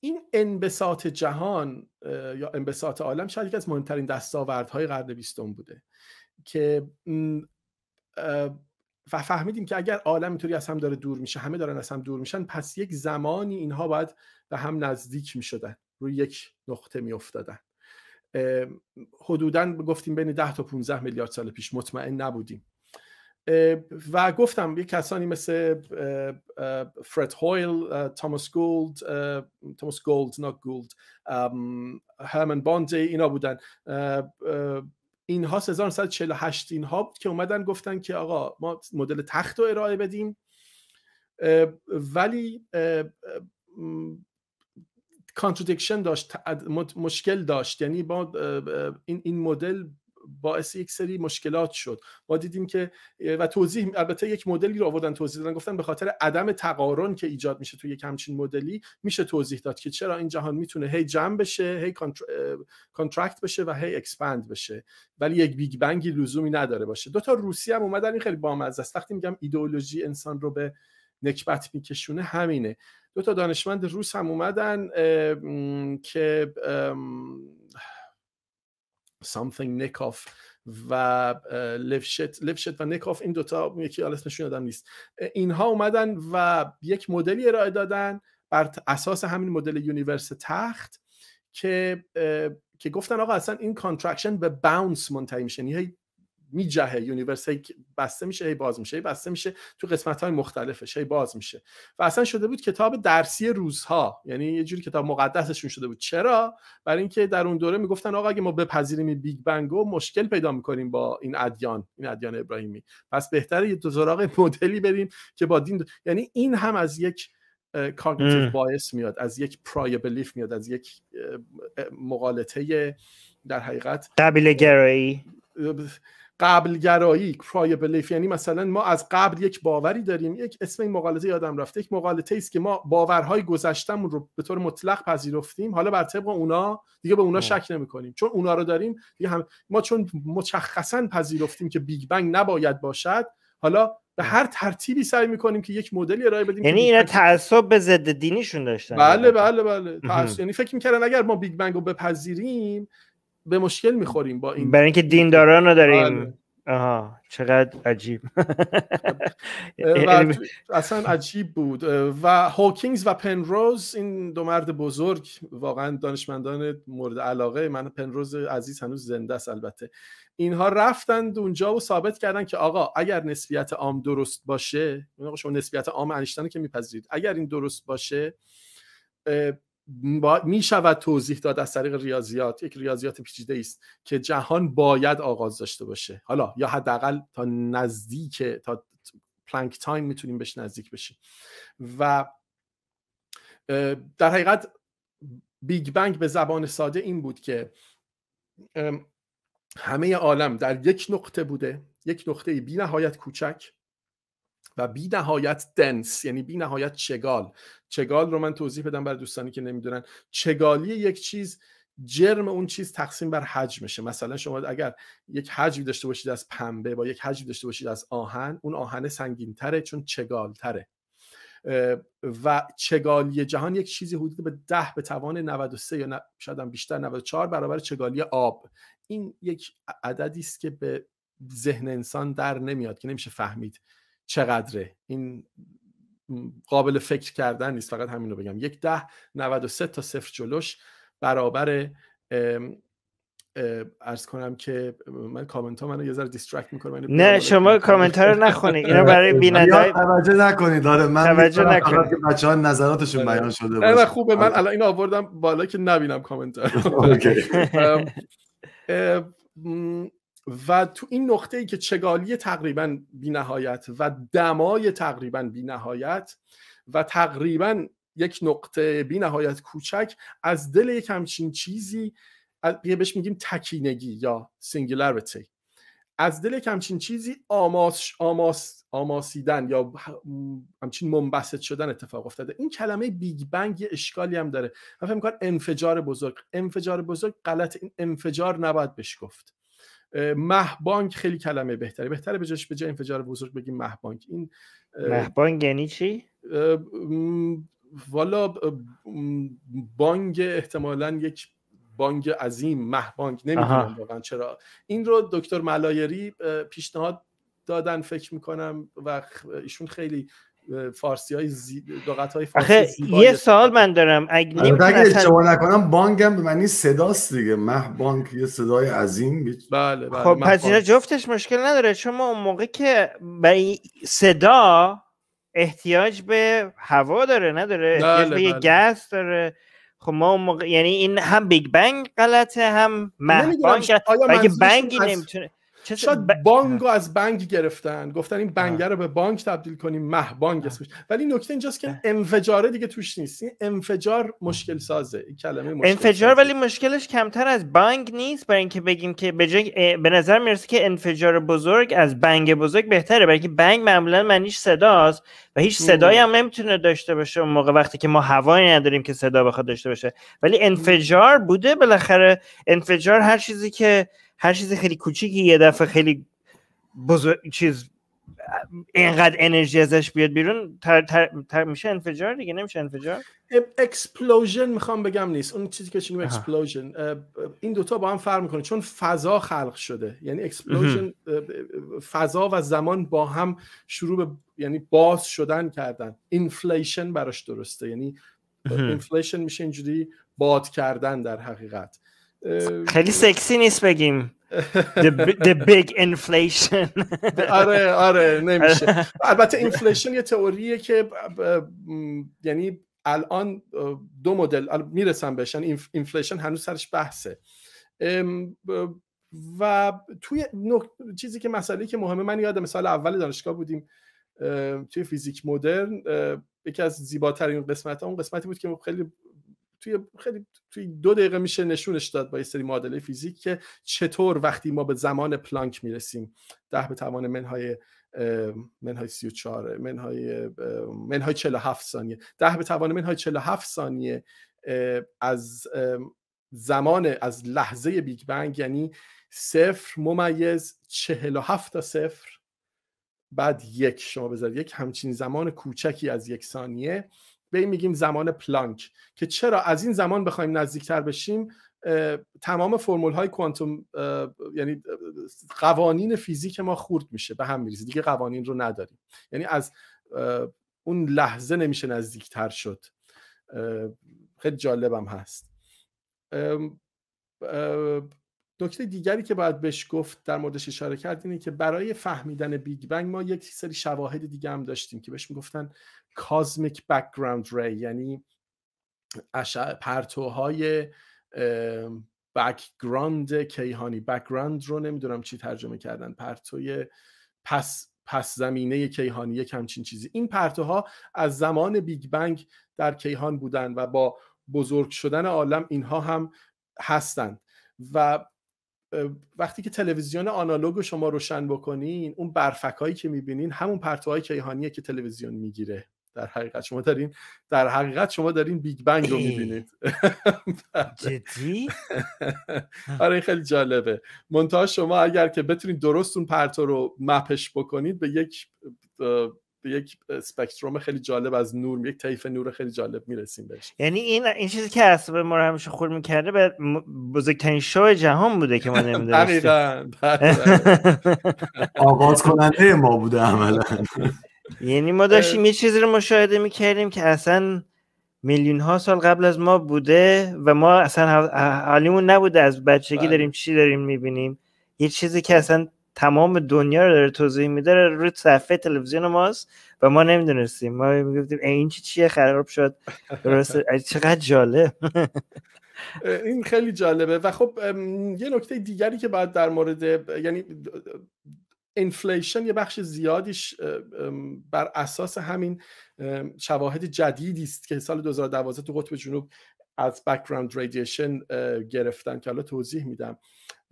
این انبساط جهان یا انبساط عالم شاید یکی از مهمترین دستاوردهای قرن بیستم بوده که فهمیدیم که اگر عالم اینطوری از هم داره دور میشه همه دارن از هم دور میشن پس یک زمانی اینها باید به هم نزدیک میشدن روی یک نقطه میافتادن حدودا گفتیم بین 10 تا 15 میلیارد سال پیش مطمئن نبودیم و گفتم یه کسانی مثل فرد هویل تاماس گولد تاماس گولد نه گولد هرمن باندی اینا بودن اینها 1948 اینها بود که اومدن گفتن که آقا ما مدل تخت رو ارائه بدیم ولی کانتردیکشن داشت مشکل داشت یعنی با این, این مدل باعث یک سری مشکلات شد ما دیدیم که و توضیح البته یک مدلی رو آوردن توضیح دادن گفتن به خاطر عدم تقارن که ایجاد میشه توی یک همچین مدلی میشه توضیح داد که چرا این جهان میتونه هی جمع بشه هی کانترکت بشه و هی اکسپند بشه ولی یک بیگ بنگی لزومی نداره باشه دو تا روسی هم اومدن این خیلی بامزه است وقتی میگم ایدئولوژی انسان رو به نکبت میکشونه همینه دو تا دانشمند روس هم اومدن که Something Nikoff و لفشت لفشت و نکاف این دوتا یکی حالا نشون نیست اینها اومدن و یک مدلی ارائه دادن بر اساس همین مدل یونیورس تخت که که گفتن آقا اصلا این کانترکشن به باونس منتهی میشه یعنی میجهه یونیورس هی بسته میشه هی باز میشه هی بسته میشه تو قسمت های مختلفش هی باز میشه و اصلا شده بود کتاب درسی روزها یعنی یه جوری کتاب مقدسشون شده بود چرا برای اینکه در اون دوره میگفتن آقا اگه ما بپذیریم بیگ بنگو مشکل پیدا میکنیم با این ادیان این ادیان ابراهیمی پس بهتره یه دوزراغ مدلی بریم که با دین یعنی این هم از یک کاگنیتیو بایس میاد از یک پرای بلیف میاد از یک مقالطه در حقیقت قبیله گرایی قبلگرایی بلیف یعنی مثلا ما از قبل یک باوری داریم یک اسم این مقالطه یادم رفته یک مقالطه است که ما باورهای گذشتهمون رو به طور مطلق پذیرفتیم حالا بر طبق اونا دیگه به اونا شک نمی کنیم چون اونا رو داریم هم... ما چون مشخصا پذیرفتیم که بیگ بنگ نباید باشد حالا به هر ترتیبی سعی میکنیم که یک مدلی ارائه بدیم یعنی اینا تعصب به ضد دینیشون داشتن بله یعنی بله بله, یعنی فکر میکردن اگر ما بیگ بنگ رو بپذیریم به مشکل میخوریم با این برای اینکه دینداران رو داریم بله. آها چقدر عجیب یعنی اصلا عجیب بود و هوکینگز و پنروز این دو مرد بزرگ واقعا دانشمندان مورد علاقه من پنروز عزیز هنوز زنده است البته اینها رفتند اونجا و ثابت کردن که آقا اگر نسبیت عام درست باشه یعنی شما نسبیت عام انیشتن که میپذیرید اگر این درست باشه می شود توضیح داد از طریق ریاضیات یک ریاضیات پیچیده است که جهان باید آغاز داشته باشه حالا یا حداقل تا نزدیک تا پلانک تایم میتونیم بهش نزدیک بشیم و در حقیقت بیگ بنگ به زبان ساده این بود که همه عالم در یک نقطه بوده یک نقطه بی نهایت کوچک و بی نهایت دنس یعنی بی نهایت چگال چگال رو من توضیح بدم برای دوستانی که نمیدونن چگالی یک چیز جرم اون چیز تقسیم بر حجمشه مثلا شما اگر یک حجم داشته باشید از پنبه با یک حجم داشته باشید از آهن اون آهن تره چون تره و چگالی جهان یک چیزی حدود به ده به توان 93 یا شاید هم بیشتر 94 برابر چگالی آب این یک عددی است که به ذهن انسان در نمیاد که نمیشه فهمید چقدره این قابل فکر کردن نیست فقط همین رو بگم یک ده و سه تا صفر جلوش برابر ارز کنم که من کامنت ها منو یه ذره دیسترکت میکنم نه شما کامنت ها رو نخونید اینا برای بیننده توجه نکنید آره من توجه بچه ها نظراتشون بیان آره. شده باشه نه خوبه من آره. الان اینو آوردم بالا که نبینم کامنت ها و تو این نقطه ای که چگالی تقریبا بی نهایت و دمای تقریبا بی نهایت و تقریبا یک نقطه بی نهایت کوچک از دل یک همچین چیزی یه بهش میگیم تکینگی یا سینگولاریتی از دل یک همچین چیزی آماس آماس آماسیدن یا همچین منبسط شدن اتفاق افتاده این کلمه بیگ بنگ یه اشکالی هم داره من فکر انفجار بزرگ انفجار بزرگ غلط این انفجار نباید بهش گفت مهبانک خیلی کلمه بهتری بهتره به جاش به جای انفجار بزرگ بگیم مهبانک این مهبانک یعنی چی والا بانگ احتمالا یک بانگ عظیم بانک نمیدونم واقعا چرا این رو دکتر ملایری پیشنهاد دادن فکر میکنم و ایشون خیلی فارسی های زی... های فارسی یه سال من دارم اگه آره. اشتباه نکنم هم به معنی صداست دیگه مه بانک یه صدای عظیم بله, بله خب پس اینا جفتش مشکل نداره شما اون موقع که به صدا احتیاج به هوا داره نداره بله، احتیاج به یه بله. گس داره خب ما موقع یعنی این هم بیگ بنگ غلطه هم مه بانک. اگه بنگی نمیتونه شاید ب... از بنگ گرفتن گفتن این بنگ رو به بانک تبدیل کنیم مه بانگ اسمش ولی نکته اینجاست که انفجاره دیگه توش نیست انفجار مشکل سازه این کلمه مشکل انفجار ولی مشکلش کمتر از بانگ نیست برای اینکه بگیم که به, نظر میرسه که انفجار بزرگ از بنگ بزرگ بهتره برای اینکه بنگ معمولا معنیش صداست و هیچ صدایی هم نمیتونه داشته باشه اون موقع وقتی که ما هوایی نداریم که صدا بخواد داشته باشه ولی انفجار بوده بالاخره انفجار هر چیزی که هر چیز خیلی کوچیکی یه دفعه خیلی بزرگ چیز اینقدر انرژی ازش بیاد بیرون تر, میشه انفجار دیگه نمیشه انفجار اکسپلوژن میخوام بگم نیست اون چیزی که چیزی اکسپلوژن این دوتا با هم فرق میکنه چون فضا خلق شده یعنی اکسپلوژن فضا و زمان با هم شروع به یعنی باز شدن کردن اینفلیشن براش درسته یعنی اینفلیشن میشه اینجوری باد کردن در حقیقت خیلی سکسی نیست بگیم the, big inflation آره آره نمیشه البته اینفلیشن یه تئوریه که یعنی الان دو مدل میرسم بشن اینفلیشن هنوز سرش بحثه و توی چیزی که مسئله که مهمه من یادم مثال اول دانشگاه بودیم توی فیزیک مدرن یکی از زیباترین قسمت ها. اون قسمتی بود که خیلی توی خیلی توی دو دقیقه میشه نشونش داد با یه سری معادله فیزیک که چطور وقتی ما به زمان پلانک میرسیم ده به توان منهای منهای 34 منهای منهای 47 ثانیه ده به توان منهای 47 ثانیه از زمان از لحظه بیگ بنگ یعنی صفر ممیز 47 تا صفر بعد یک شما بذارید یک همچین زمان کوچکی از یک ثانیه به این میگیم زمان پلانک که چرا از این زمان بخوایم نزدیکتر بشیم تمام فرمول های کوانتوم یعنی قوانین فیزیک ما خورد میشه به هم میریزه دیگه قوانین رو نداریم یعنی از اون لحظه نمیشه نزدیکتر شد خیلی جالبم هست نکته دیگری که باید بهش گفت در موردش اشاره کرد اینه که برای فهمیدن بیگ بنگ ما یک سری شواهد دیگه هم داشتیم که بهش میگفتن کازمیک بکگراند ری یعنی پرتوهای بکگراند کیهانی بکگراند رو نمیدونم چی ترجمه کردن پرتوی پس پس زمینه کیهانی یک همچین چیزی این پرتوها از زمان بیگ بنگ در کیهان بودن و با بزرگ شدن عالم اینها هم هستند و وقتی که تلویزیون آنالوگ شما روشن بکنین اون برفک هایی که میبینین همون پرتوهای کیهانیه که تلویزیون میگیره در حقیقت شما دارین در حقیقت شما دارین بیگ بنگ رو میبینید جدی آره این خیلی جالبه منتها شما اگر که بتونید درست اون پرتو رو مپش بکنید به یک به یک اسپکتروم خیلی جالب از نور یک طیف نور خیلی جالب میرسیم بهش یعنی این این چیزی که اصلا ما رو همیشه خور میکرده به بزرگترین شو جهان بوده که ما نمیدونستیم آغاز کننده ما بوده عملا یعنی ما داشتیم یه چیزی رو مشاهده میکردیم که اصلا میلیون ها سال قبل از ما بوده و ما اصلا حالیمون نبوده از بچگی بله. داریم چی داریم میبینیم یه چیزی که اصلا تمام دنیا رو داره توضیح میده روی صفحه تلویزیون ماست و ما نمیدونستیم ما میگفتیم این چیه خراب شد درسته چقدر جالب این خیلی جالبه و خب یه نکته دیگری که بعد در مورد یعنی انفلیشن یه بخش زیادیش بر اساس همین شواهد جدیدی است که سال 2012 تو قطب جنوب از بک‌گراند رادییشن گرفتن که حالا توضیح میدم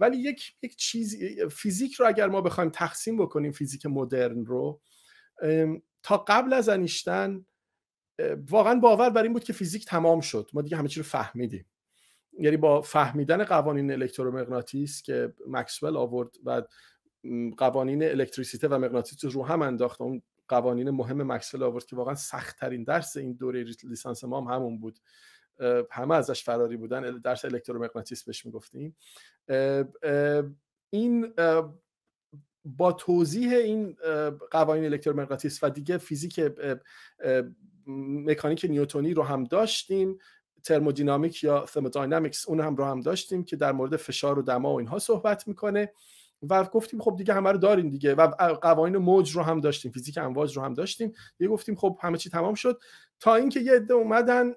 ولی یک یک چیز فیزیک رو اگر ما بخوایم تقسیم بکنیم فیزیک مدرن رو تا قبل از انیشتن واقعا باور بر این بود که فیزیک تمام شد ما دیگه همه چی رو فهمیدیم یعنی با فهمیدن قوانین الکترومغناطیس که مکسول آورد و قوانین الکتریسیته و مغناطیس رو هم انداخت اون قوانین مهم مکسول آورد که واقعا سختترین درس این دوره لیسانس ما هم همون بود همه ازش فراری بودن درس الکترومغناطیس بهش میگفتیم این با توضیح این قوانین الکترومغناطیس و دیگه فیزیک مکانیک نیوتونی رو هم داشتیم ترمودینامیک یا ترمودینامیکس اون هم رو هم داشتیم که در مورد فشار و دما و اینها صحبت میکنه و گفتیم خب دیگه همه رو داریم دیگه و قوانین موج رو هم داشتیم فیزیک امواج رو هم داشتیم دیگه گفتیم خب همه چی تمام شد تا اینکه یه عده اومدن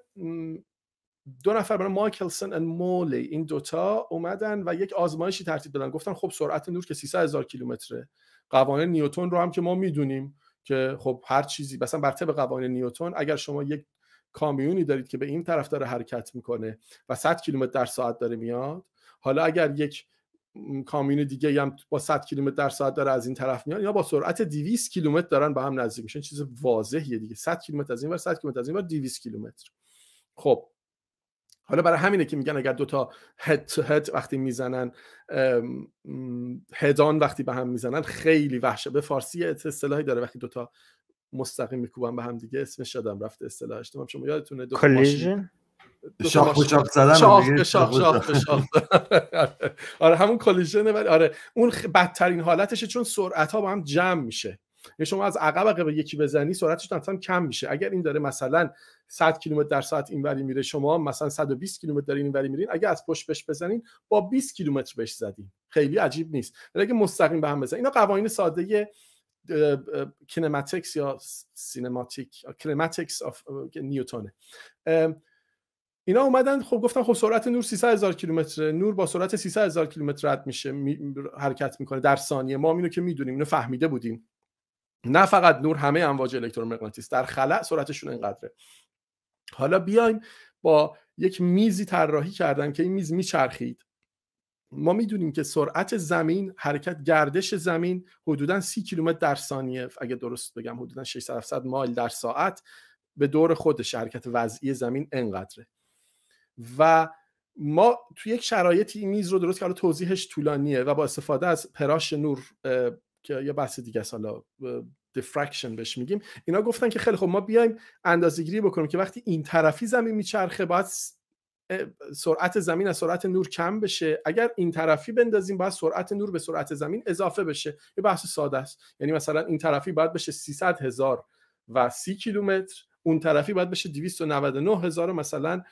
دو نفر برای مایکلسن و مولی این دوتا اومدن و یک آزمایشی ترتیب دادن گفتن خب سرعت نور که 300 هزار کیلومتره قوانین نیوتن رو هم که ما میدونیم که خب هر چیزی مثلا بر طبق قوانین نیوتن اگر شما یک کامیونی دارید که به این طرف داره حرکت میکنه و 100 کیلومتر در ساعت داره میاد حالا اگر یک کامیون دیگه هم با 100 کیلومتر در ساعت داره از این طرف میاد یا با سرعت 200 کیلومتر دارن به هم نزدیک میشن چیز واضحیه دیگه 100 کیلومتر از این ور 100 کیلومتر از این ور 200 کیلومتر خب حالا برای همینه که میگن اگر دوتا هد تو هد وقتی میزنن هدان وقتی به هم میزنن خیلی وحشه به فارسی اصطلاحی داره وقتی دوتا مستقیم میکوبن به هم دیگه اسمش شدم رفت اصطلاح شما یادتونه دو شاخ شاخ زدن شاخ شاخ شاخ شاخ آره همون کلیژنه ولی آره اون بدترین حالتشه چون سرعت ها با هم جمع میشه یعنی شما از عقب عقب یکی بزنی سرعتش مثلا کم میشه اگر این داره مثلا 100 کیلومتر در ساعت اینوری میره شما مثلا 120 کیلومتر دارین اینوری میرین اگر از پشت بهش بزنین با 20 کیلومتر بهش زدین خیلی عجیب نیست ولی اگه مستقیم به هم بزنین اینا قوانین ساده کینماتیکس یا سینماتیک کینماتیکس اف نیوتونه اینا اومدن خب گفتن خب سرعت نور 300 هزار کیلومتر نور با سرعت 300 هزار کیلومتر رد میشه می، حرکت میکنه در ثانیه ما اینو که میدونیم اینو فهمیده بودیم نه فقط نور همه امواج الکترومغناطیس در خلع سرعتشون انقدره حالا بیایم با یک میزی طراحی کردن که این میز میچرخید ما میدونیم که سرعت زمین حرکت گردش زمین حدودا 30 کیلومتر در ثانیه اگه درست بگم حدودا 600 مایل در ساعت به دور خودش حرکت وضعی زمین انقدره و ما توی یک شرایطی این میز رو درست که حالا توضیحش طولانیه و با استفاده از پراش نور که یا بحث دیگه است حالا دیفرکشن بهش میگیم اینا گفتن که خیلی خب ما بیایم اندازه‌گیری بکنیم که وقتی این طرفی زمین میچرخه باید سرعت زمین از سرعت نور کم بشه اگر این طرفی بندازیم باید سرعت نور به سرعت زمین اضافه بشه یه بحث ساده است یعنی مثلا این طرفی باید بشه 300 هزار و 30 کیلومتر اون طرفی باید بشه 299 هزار مثلا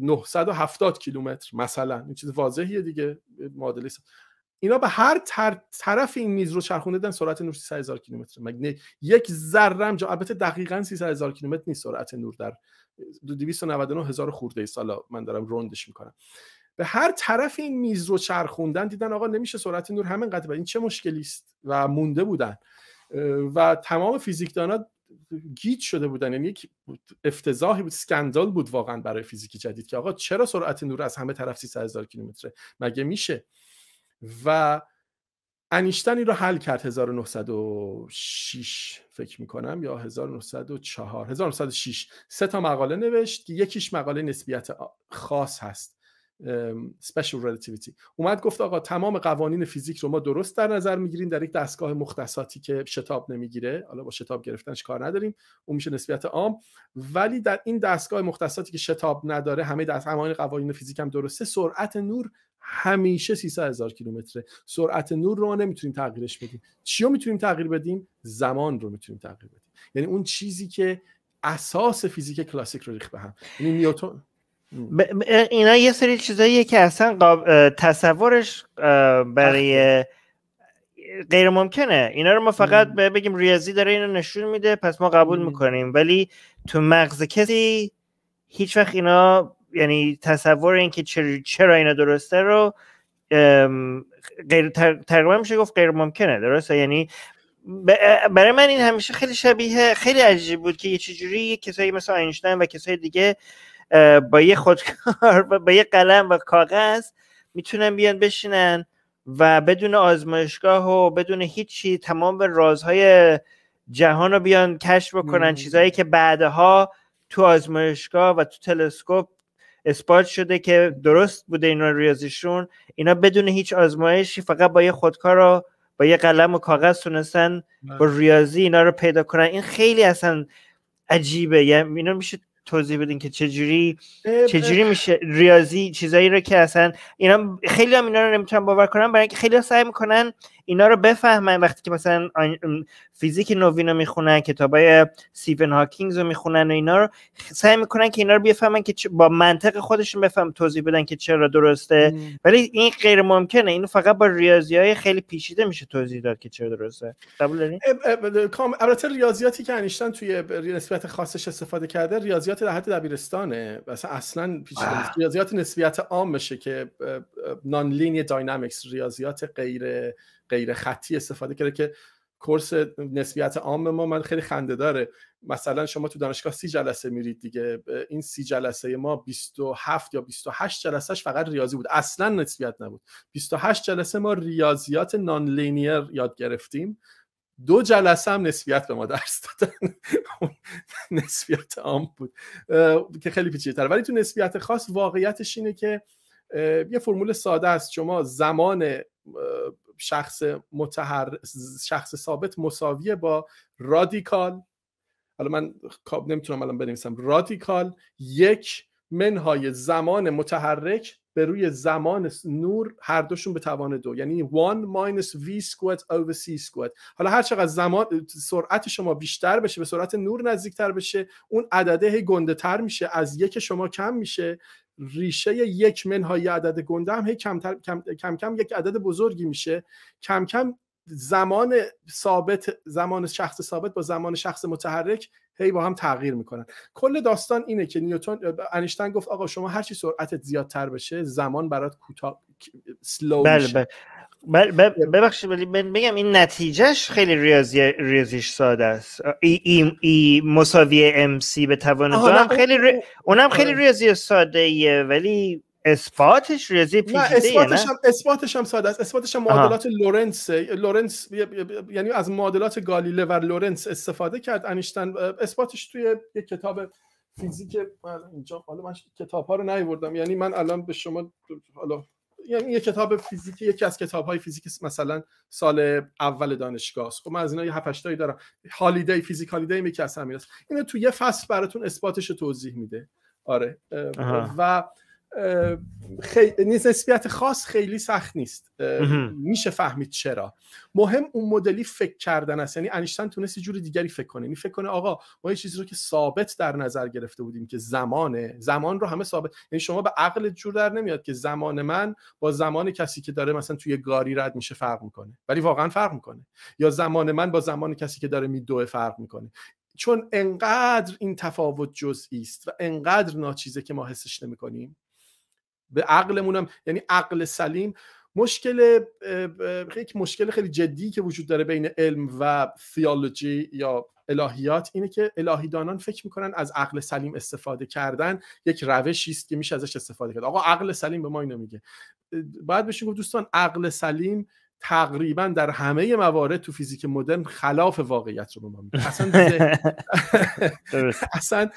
970 کیلومتر مثلا این چیز واضحیه دیگه معادله اینا به هر تر... طرف این میز رو چرخوندن سرعت نور 300 هزار کیلومتر مگه یک ذره جا البته دقیقاً 300 هزار کیلومتر نیست سرعت نور در 299 هزار خورده ای سالا من دارم روندش میکنم به هر طرف این میز رو چرخوندن دیدن آقا نمیشه سرعت نور همینقدر این چه مشکلی است و مونده بودن و تمام فیزیکدانا گیج شده بودن یعنی یک افتضاحی بود سکندال بود واقعا برای فیزیک جدید که آقا چرا سرعت نور از همه طرف 300 هزار کیلومتره مگه میشه و انیشتنی رو حل کرد 1906 فکر میکنم یا 1904 1906 سه تا مقاله نوشت یکیش مقاله نسبیت خاص هست special relativity اومد گفت آقا تمام قوانین فیزیک رو ما درست در نظر میگیریم در یک دستگاه مختصاتی که شتاب نمیگیره حالا با شتاب گرفتنش کار نداریم اون میشه نسبیت عام ولی در این دستگاه مختصاتی که شتاب نداره همه دست قوانین فیزیک هم درسته سرعت نور همیشه 300 هزار کیلومتره سرعت نور رو ما نمیتونیم تغییرش بدیم چی رو میتونیم تغییر بدیم زمان رو میتونیم تغییر بدیم یعنی اون چیزی که اساس فیزیک کلاسیک رو ریخ به هم یعنی نیوتن اینا یه سری چیزاییه که اصلا تصورش برای غیر ممکنه اینا رو ما فقط بگیم ریاضی داره اینو نشون میده پس ما قبول میکنیم ولی تو مغز کسی هیچ وقت اینا یعنی تصور اینکه چرا چرا اینا درسته رو غیر تقریبا میشه گفت غیر ممکنه درسته یعنی برای من این همیشه خیلی شبیه خیلی عجیب بود که یه چجوری کسایی مثل اینشتین و کسای دیگه با یه خودکار با یه قلم و کاغذ میتونن بیان بشینن و بدون آزمایشگاه و بدون هیچی تمام رازهای جهان رو بیان کشف بکنن چیزهایی که بعدها تو آزمایشگاه و تو تلسکوپ اثبات شده که درست بوده اینا ریاضیشون اینا بدون هیچ آزمایشی فقط با یه خودکار رو با یه قلم و کاغذ تونستن با ریاضی اینا رو پیدا کنن این خیلی اصلا عجیبه یعنی اینا میشه توضیح بدین که چجوری چجوری میشه ریاضی چیزایی رو که اصلا اینا خیلی هم اینا رو نمیتونن باور کنن برای اینکه خیلی سعی میکنن اینا رو بفهمن وقتی که مثلا فیزیک نوین رو میخونن های سیون هاکینگز رو میخونن و اینا رو سعی میکنن که اینا رو بفهمن که با منطق خودشون بفهم توضیح بدن که چرا درسته مم. ولی این غیر ممکنه اینو فقط با ریاضی های خیلی پیشیده میشه توضیح داد که چرا درسته قبول دارین البته ریاضیاتی که انیشتن توی نسبیت خاصش استفاده کرده ریاضیات در حد دبیرستانه اصلا پیچیده ریاضیات نسبیت عام میشه که نان لینی داینامیکس ریاضیات غیر غیر خطی استفاده کرده که کورس نسبیت عام ما من خیلی خنده داره مثلا شما تو دانشگاه سی جلسه میرید دیگه این سی جلسه ما 27 یا 28 جلسهش فقط ریاضی بود اصلا نسبیت نبود 28 جلسه ما ریاضیات نان لینیر یاد گرفتیم دو جلسه هم نسبیت به ما درس دادن نسبیت عام بود که خیلی پیچیده تر ولی تو نسبیت خاص واقعیتش اینه که یه فرمول ساده است شما زمان شخص متحر... شخص ثابت مساویه با رادیکال حالا من نمیتونم الان بنویسم رادیکال یک منهای زمان متحرک به روی زمان نور هر دوشون به توان دو یعنی 1 minus v squared over c squared حالا هر چقدر زمان سرعت شما بیشتر بشه به سرعت نور نزدیکتر بشه اون عدده هی گنده تر میشه از یک شما کم میشه ریشه یک منهای عدد گنده هم هی کمتر، کم،, کم یک عدد بزرگی میشه کم کم زمان ثابت زمان شخص ثابت با زمان شخص متحرک هی با هم تغییر میکنن کل داستان اینه که نیوتن انیشتین گفت آقا شما هرچی سرعتت زیادتر بشه زمان برات کوتاه سلو بله, بله. ببخشید ولی بگم این نتیجهش خیلی ریاضی ریاضیش ساده است ای, ای, ای مساوی ام سی به توان هم خیلی ری... اونم خیلی آره. ریاضی ساده ایه ولی اثباتش ریاضی پیچیده نه اثباتش هم اثباتش هم ساده است اثباتش هم معادلات لورنس لورنس یعنی از معادلات گالیله و لورنس استفاده کرد انیشتن اثباتش توی یک کتاب فیزیک بله، اینجا حالا من کتاب ها رو نیوردم یعنی من الان به شما حالا یعنی یه کتاب فیزیکی یکی از کتاب های فیزیک مثلا سال اول دانشگاه است خب من از اینا یه 7 دارم هالیدی فیزیک هالیدی یکی از همین است تو یه فصل براتون اثباتش رو توضیح میده آره و خی... نسبیت خاص خیلی سخت نیست میشه فهمید چرا مهم اون مدلی فکر کردن است یعنی انیشتن تونست جور دیگری فکر کنه می یعنی کنه آقا ما یه چیزی رو که ثابت در نظر گرفته بودیم که زمانه زمان رو همه ثابت یعنی شما به عقل جور در نمیاد که زمان من با زمان کسی که داره مثلا توی گاری رد میشه فرق میکنه ولی واقعا فرق میکنه یا زمان من با زمان کسی که داره میدوه فرق میکنه چون انقدر این تفاوت جزئی است و انقدر ناچیزه که ما حسش نمیکنیم به هم یعنی عقل سلیم مشکل یک مشکل خیلی جدی که وجود داره بین علم و تیولوژی یا الهیات اینه که الهیدانان فکر میکنن از عقل سلیم استفاده کردن یک روشی است که میشه ازش استفاده کرد آقا عقل سلیم به ما اینو میگه باید بهش گفت دوستان عقل سلیم تقریبا در همه موارد تو فیزیک مدرن خلاف واقعیت رو به ما میگه اصلا اصلا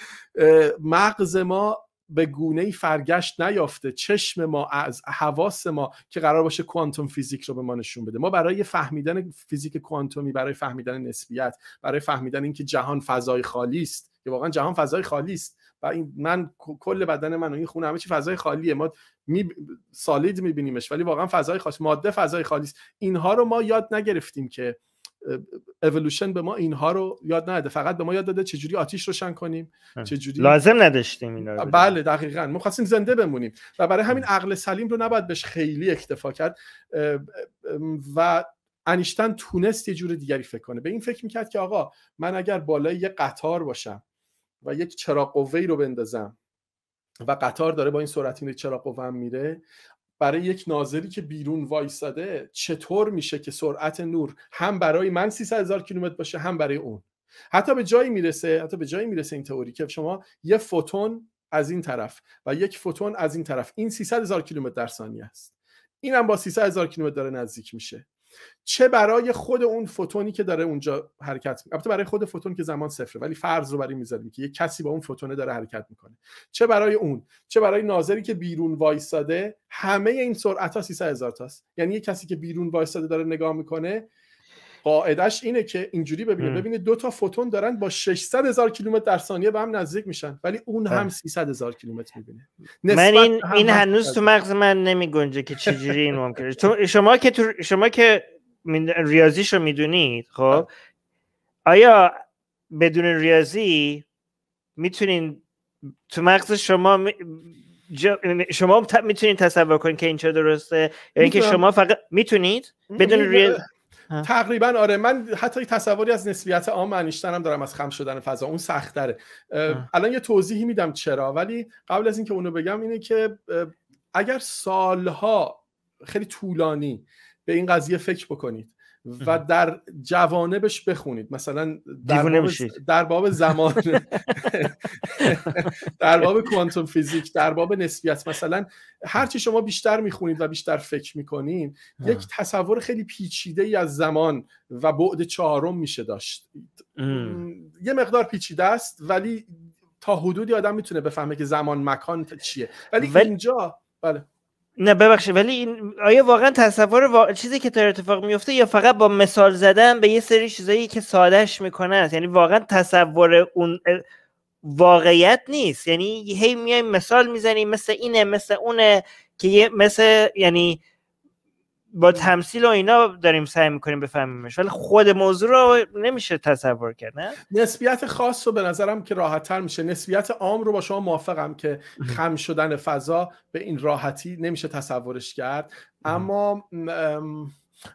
مغز ما به گونه ای فرگشت نیافته چشم ما از حواس ما که قرار باشه کوانتوم فیزیک رو به ما نشون بده ما برای فهمیدن فیزیک کوانتومی برای فهمیدن نسبیت برای فهمیدن اینکه جهان فضای خالی است که واقعا جهان فضای خالی است و این من کل بدن من و این خونه همه چی فضای خالیه ما می سالید میبینیمش ولی واقعا فضای خالی ماده فضای خالی است اینها رو ما یاد نگرفتیم که اولوشن به ما اینها رو یاد نده فقط به ما یاد داده چجوری آتیش روشن کنیم چجوری لازم نداشتیم اینا رو بله دقیقا ما خواستیم زنده بمونیم و برای همین عقل سلیم رو نباید بهش خیلی اکتفا کرد و انیشتن تونست یه جور دیگری فکر کنه به این فکر میکرد که آقا من اگر بالای یه قطار باشم و یک چراغ قوه رو بندازم و قطار داره با این سرعت میره چرا قوه میره برای یک ناظری که بیرون وایستاده چطور میشه که سرعت نور هم برای من 300 هزار کیلومتر باشه هم برای اون حتی به جایی میرسه حتی به جایی میرسه این تئوری که شما یه فوتون از این طرف و یک فوتون از این طرف این 300 هزار کیلومتر در ثانیه است اینم با 300 هزار کیلومتر داره نزدیک میشه چه برای خود اون فوتونی که داره اونجا حرکت میکنه البته برای خود فوتون که زمان صفره ولی فرض رو برای میذاریم که یه کسی با اون فوتونه داره حرکت میکنه چه برای اون چه برای ناظری که بیرون وایساده همه این سرعت ها 300 هزار تاست یعنی یه کسی که بیرون وایساده داره نگاه میکنه قاعدش اینه که اینجوری ببینید ببینید دو تا فوتون دارن با 600 هزار کیلومتر در ثانیه به هم نزدیک میشن ولی اون هم 300 هزار کیلومتر میبینه من این, این هنوز تو مغز من نمی گنجه که چجوری این ممکنه شما که تو شما که ریاضیشو میدونید خب آیا بدون ریاضی میتونین تو مغز شما شما میتونید تصور کنید که این چه درسته یعنی اینکه شما فقط میتونید بدون ریاضی تقریبا آره من حتی تصوری از نسبیت عام انیشتن دارم از خم شدن فضا اون سختره الان یه توضیحی میدم چرا ولی قبل از اینکه اونو بگم اینه که اگر سالها خیلی طولانی به این قضیه فکر بکنید و در جوانبش بخونید مثلا در باب, زمان در باب کوانتوم فیزیک در باب نسبیت مثلا هرچی شما بیشتر میخونید و بیشتر فکر میکنید یک تصور خیلی پیچیده ای از زمان و بعد چهارم میشه داشت یه مقدار پیچیده است ولی تا حدودی آدم میتونه بفهمه که زمان مکان چیه ولی, ولی اینجا بله نه ببخشید ولی این آیا واقعا تصور چیزی که داره اتفاق میفته یا فقط با مثال زدن به یه سری چیزایی که سادهش میکنه یعنی واقعا تصور اون واقعیت نیست یعنی هی میای مثال میزنی مثل اینه مثل اونه که یه مثل یعنی با تمثیل و اینا داریم سعی میکنیم بفهمیمش ولی خود موضوع رو نمیشه تصور کرد نسبیت خاص رو به نظرم که راحتتر میشه نسبیت عام رو با شما موافقم که خم شدن فضا به این راحتی نمیشه تصورش کرد اما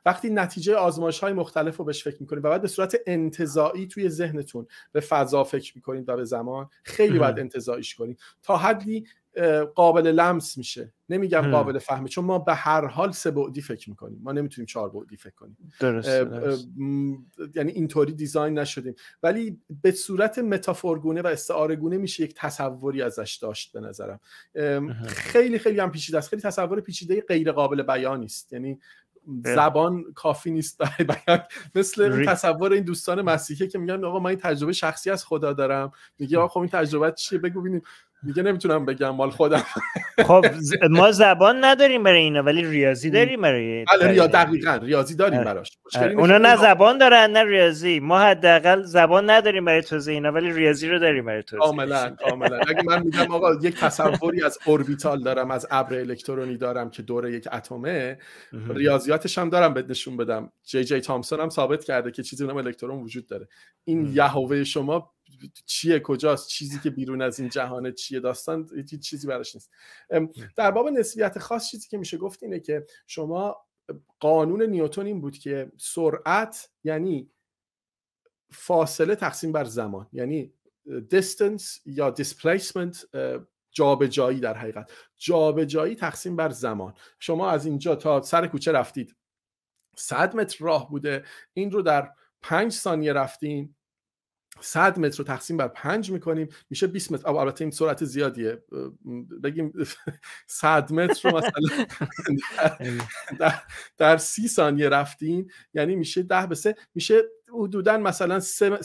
وقتی نتیجه آزمایش های مختلف رو بهش فکر میکنید و بعد به صورت انتظایی توی ذهنتون به فضا فکر میکنید و به زمان خیلی باید انتظاعیش کنید تا حدی قابل لمس میشه نمیگم قابل فهمه چون ما به هر حال سه بعدی فکر میکنیم ما نمیتونیم چهار بعدی فکر کنیم درست, درست. یعنی اینطوری دیزاین نشدیم ولی به صورت متافورگونه و استعارگونه میشه یک تصوری ازش داشت به نظرم خیلی خیلی هم پیچیده است خیلی تصور پیچیده غیر قابل بیان است یعنی زبان کافی نیست بیان مثل ری... تصور این دوستان مسیحی که میگن آقا من این تجربه شخصی از خدا دارم میگه آقا خب این تجربه چیه بگو ببینیم دیگه نمیتونم بگم مال خودم خب ما زبان نداریم برای اینا ولی ریاضی داریم برای بله ریا دقیقا ریاضی داریم براش اونا نه زبان دارن نه ریاضی ما حداقل زبان نداریم برای توضیح اینا ولی ریاضی رو داریم برای توضیح کاملا کاملا اگه من میگم آقا یک تصوری از اوربیتال دارم از ابر الکترونی دارم که دور یک اتمه ریاضیاتش هم دارم بد نشون بدم جی جی تامسون هم ثابت کرده که چیزی نام الکترون وجود داره این یهوه شما چیه کجاست چیزی که بیرون از این جهان چیه داستان چیزی براش نیست در باب نسبیت خاص چیزی که میشه گفت اینه که شما قانون نیوتون این بود که سرعت یعنی فاصله تقسیم بر زمان یعنی distance یا displacement جابجایی در حقیقت جابجایی تقسیم بر زمان شما از اینجا تا سر کوچه رفتید 100 متر راه بوده این رو در 5 ثانیه رفتین 100 متر رو تقسیم بر 5 میکنیم میشه 20 متر البته این سرعت زیادیه بگیم 100 متر رو مثلا در, 30 ثانیه رفتین یعنی میشه 10 به 3 میشه حدودا مثلا 3.3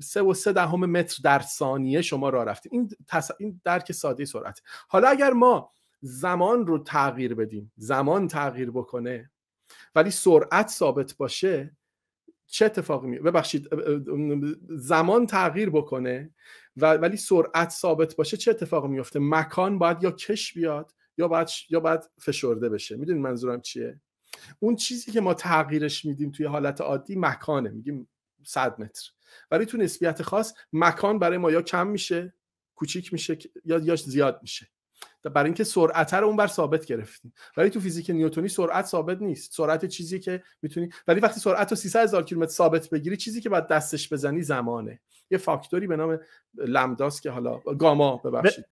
3 و 3 دهم متر در ثانیه شما راه رفتین این, تص... این درک ساده سرعت حالا اگر ما زمان رو تغییر بدیم زمان تغییر بکنه ولی سرعت ثابت باشه چه اتفاق می ببخشید زمان تغییر بکنه و ولی سرعت ثابت باشه چه اتفاقی میفته مکان باید یا کش بیاد یا باید یا باید فشرده بشه میدونید منظورم چیه اون چیزی که ما تغییرش میدیم توی حالت عادی مکانه میگیم 100 متر ولی تو نسبیت خاص مکان برای ما یا کم میشه کوچیک میشه یا زیاد میشه برای اینکه سرعت رو بر ثابت گرفتیم ولی تو فیزیک نیوتونی سرعت ثابت نیست سرعت چیزی که میتونی ولی وقتی سرعت رو 300 هزار کیلومتر ثابت بگیری چیزی که باید دستش بزنی زمانه یه فاکتوری به نام لمداست که حالا گاما ببخشید